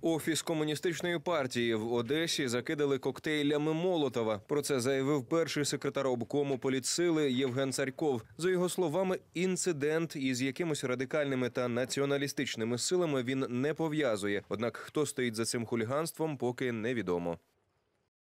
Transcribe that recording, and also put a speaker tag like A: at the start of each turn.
A: Офіс комуністичної партії в Одесі закидали коктейлями Молотова. Про це заявив перший секретар обкому політсили Євген Царьков. За його словами, інцидент із якимись радикальними та націоналістичними силами він не пов'язує однак, хто стоїть за цим хуліганством, поки невідомо.